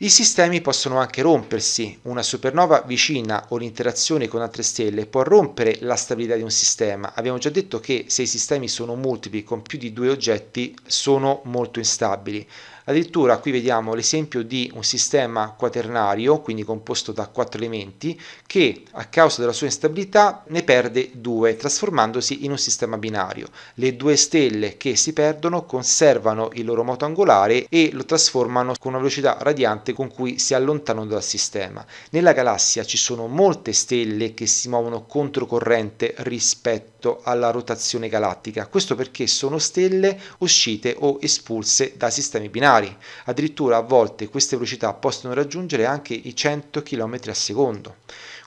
I sistemi possono anche rompersi, una supernova vicina o l'interazione con altre stelle può rompere la stabilità di un sistema. Abbiamo già detto che se i sistemi sono multipli con più di due oggetti sono molto instabili. Addirittura qui vediamo l'esempio di un sistema quaternario, quindi composto da quattro elementi, che a causa della sua instabilità ne perde due, trasformandosi in un sistema binario. Le due stelle che si perdono conservano il loro moto angolare e lo trasformano con una velocità radiante con cui si allontanano dal sistema. Nella galassia ci sono molte stelle che si muovono controcorrente rispetto rispetto alla rotazione galattica. Questo perché sono stelle uscite o espulse da sistemi binari. Addirittura a volte queste velocità possono raggiungere anche i 100 km al secondo.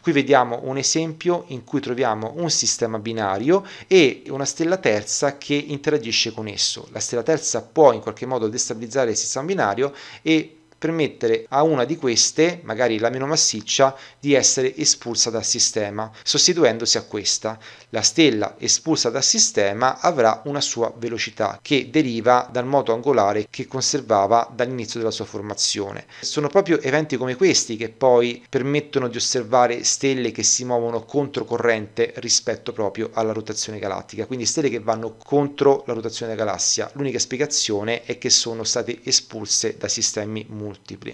Qui vediamo un esempio in cui troviamo un sistema binario e una stella terza che interagisce con esso. La stella terza può in qualche modo destabilizzare il sistema binario e permettere a una di queste, magari la meno massiccia, di essere espulsa dal sistema, sostituendosi a questa. La stella espulsa dal sistema avrà una sua velocità che deriva dal moto angolare che conservava dall'inizio della sua formazione. Sono proprio eventi come questi che poi permettono di osservare stelle che si muovono controcorrente rispetto proprio alla rotazione galattica, quindi stelle che vanno contro la rotazione della galassia. L'unica spiegazione è che sono state espulse da sistemi multi multipli.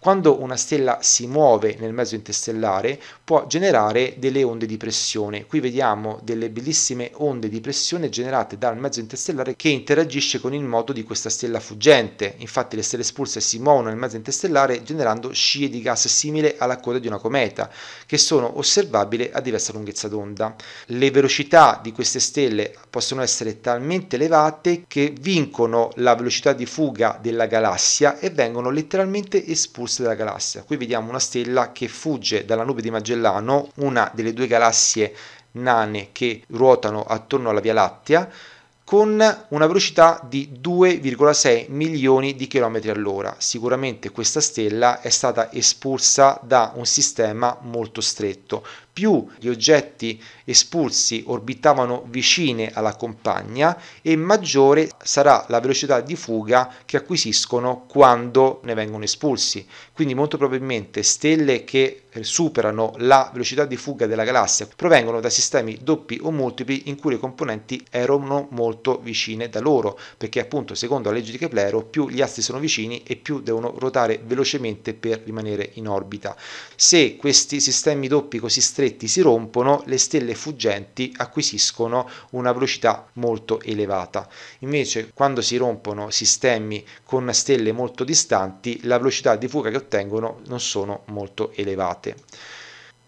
Quando una stella si muove nel mezzo interstellare può generare delle onde di pressione. Qui vediamo delle bellissime onde di pressione generate dal mezzo interstellare che interagisce con il moto di questa stella fuggente. Infatti le stelle espulse si muovono nel mezzo interstellare generando scie di gas simile alla coda di una cometa, che sono osservabili a diversa lunghezza d'onda. Le velocità di queste stelle possono essere talmente elevate che vincono la velocità di fuga della galassia e vengono letteralmente letteralmente espulse dalla galassia. Qui vediamo una stella che fugge dalla nube di Magellano, una delle due galassie nane che ruotano attorno alla Via Lattea, con una velocità di 2,6 milioni di chilometri all'ora. Sicuramente questa stella è stata espulsa da un sistema molto stretto, più gli oggetti espulsi orbitavano vicine alla compagna e maggiore sarà la velocità di fuga che acquisiscono quando ne vengono espulsi. Quindi molto probabilmente stelle che superano la velocità di fuga della galassia provengono da sistemi doppi o multipli in cui le componenti erano molto vicine da loro, perché appunto secondo la legge di Keplero più gli astri sono vicini e più devono ruotare velocemente per rimanere in orbita. Se questi sistemi doppi così stretti stretti si rompono, le stelle fuggenti acquisiscono una velocità molto elevata. Invece quando si rompono sistemi con stelle molto distanti, la velocità di fuga che ottengono non sono molto elevate.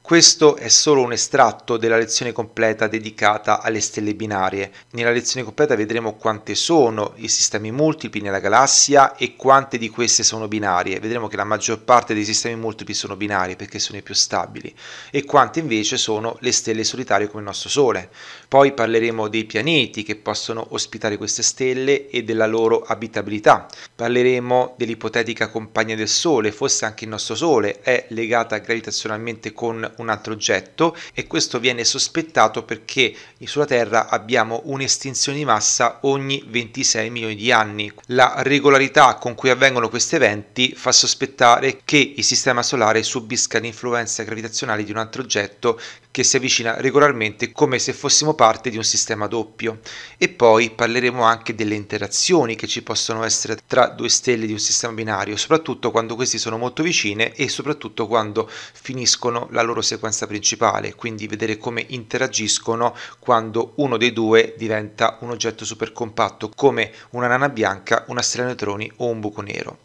Questo è solo un estratto della lezione completa dedicata alle stelle binarie. Nella lezione completa vedremo quante sono i sistemi multipli nella galassia e quante di queste sono binarie. Vedremo che la maggior parte dei sistemi multipli sono binari perché sono i più stabili e quante invece sono le stelle solitarie come il nostro Sole. Poi parleremo dei pianeti che possono ospitare queste stelle e della loro abitabilità. Parleremo dell'ipotetica compagna del Sole, forse anche il nostro Sole è legata gravitazionalmente con alcun altro oggetto e questo viene sospettato perché sulla Terra abbiamo un'estinzione di massa ogni 26 milioni di anni. La regolarità con cui avvengono questi eventi fa sospettare che il sistema solare subisca l'influenza gravitazionale di un altro oggetto che si avvicina regolarmente come se fossimo parte di un sistema doppio. E poi parleremo anche delle interazioni che ci possono essere tra due stelle di un sistema binario, soprattutto quando questi sono molto vicine e soprattutto quando finiscono la loro sequenza principale, quindi vedere come interagiscono quando uno dei due diventa un oggetto super compatto, come una nana bianca, una stella neutroni o un buco nero.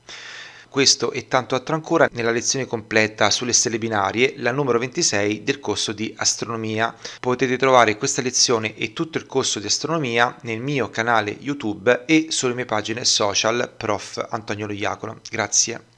Questo e tanto altro ancora nella lezione completa sulle stelle binarie, la numero 26 del corso di astronomia. Potete trovare questa lezione e tutto il corso di astronomia nel mio canale YouTube e sulle mie pagine social prof Antonio Loiacola. Grazie.